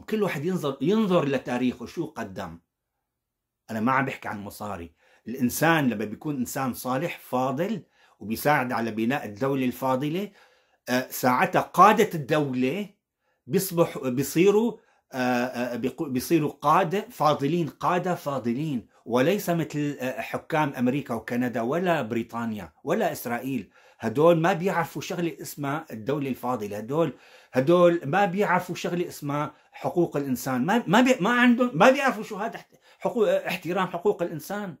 كل واحد ينظر ينظر لتاريخه شو قدم انا ما عم بحكي عن مصاري الانسان لما بيكون انسان صالح فاضل وبيساعد على بناء الدوله الفاضله آه، ساعتها قاده الدوله بيصبح بيصيروا آه، آه، بيصيروا قاده فاضلين قاده فاضلين وليس مثل آه، حكام امريكا وكندا ولا بريطانيا ولا اسرائيل هدول ما بيعرفوا شغله اسمها الدوله الفاضله هدول هدول ما بيعرفوا شغله اسمها حقوق الانسان ما ما بي ما عندهم ما بيعرفوا شو هذا حقوق احترام حقوق الانسان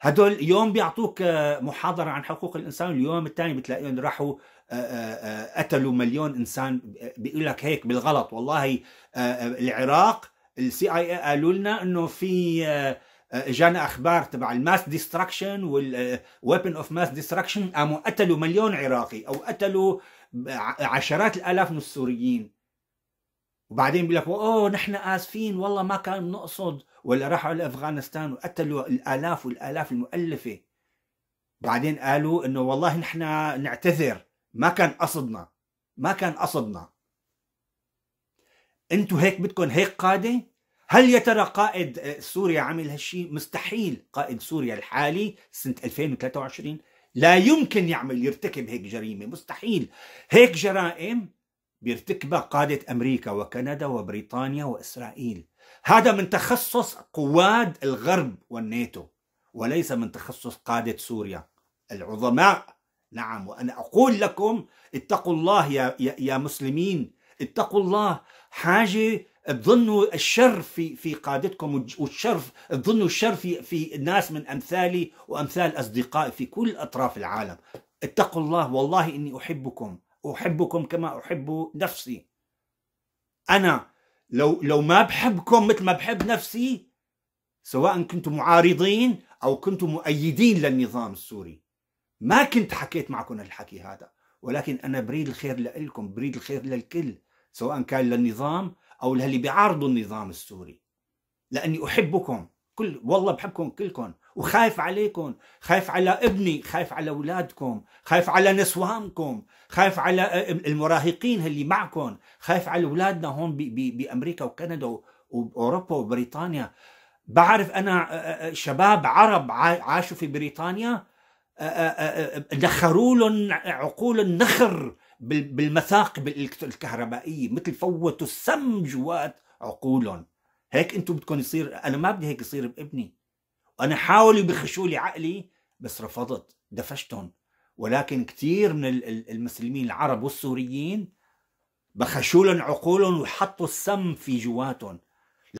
هدول يوم بيعطوك آه، محاضرة عن حقوق الإنسان اليوم الثاني بتلاقيهم راحوا آه، قتلوا مليون إنسان بيقول لك هيك بالغلط والله العراق السي اي اي قالوا لنا انه في اجانا آه، اخبار تبع الماس ديستركشن والويبن اوف ماس ديستركشن قاموا قتلوا مليون عراقي او قتلوا عشرات الالاف من السوريين وبعدين بيقول لك اوه نحن اسفين والله ما كان بنقصد ولا راحوا على افغانستان وقتلوا الالاف والالاف المؤلفه بعدين قالوا انه والله نحن نعتذر ما كان قصدنا ما كان قصدنا انتوا هيك بدكم هيك قاده هل يا ترى قائد سوريا عمل هالشيء؟ مستحيل قائد سوريا الحالي سنة 2023 لا يمكن يعمل يرتكب هيك جريمة مستحيل هيك جرائم بيرتكبها قادة أمريكا وكندا وبريطانيا وإسرائيل هذا من تخصص قواد الغرب والناتو وليس من تخصص قادة سوريا العظماء نعم وأنا أقول لكم اتقوا الله يا, يا, يا مسلمين اتقوا الله حاجه تظنوا الشر في في قادتكم والشرف تظنوا الشر في في ناس من امثالي وامثال اصدقائي في كل اطراف العالم اتقوا الله والله اني احبكم احبكم كما احب نفسي انا لو لو ما بحبكم مثل ما بحب نفسي سواء كنتم معارضين او كنتم مؤيدين للنظام السوري ما كنت حكيت معكم الحكي هذا ولكن انا بريد الخير لكم بريد الخير للكل سواء كان للنظام أو للي بيعارضوا النظام السوري لأني أحبكم كل والله بحبكم كلكم وخايف عليكم خايف على ابني خايف على اولادكم خايف على نسوانكم خايف على المراهقين اللي معكم خايف على اولادنا هون بامريكا وكندا واوروبا وبريطانيا بعرف انا شباب عرب عاشوا في بريطانيا نخروا لهم عقول النخر بالمثاقب الكهربائيه مثل فوتوا السم جوات عقولهم هيك انتم بدكم يصير انا ما بدي هيك يصير بابني وانا حاولوا يبخشوا لي عقلي بس رفضت دفشتهم ولكن كثير من المسلمين العرب والسوريين بخشوا لهم عقولهم وحطوا السم في جواتهم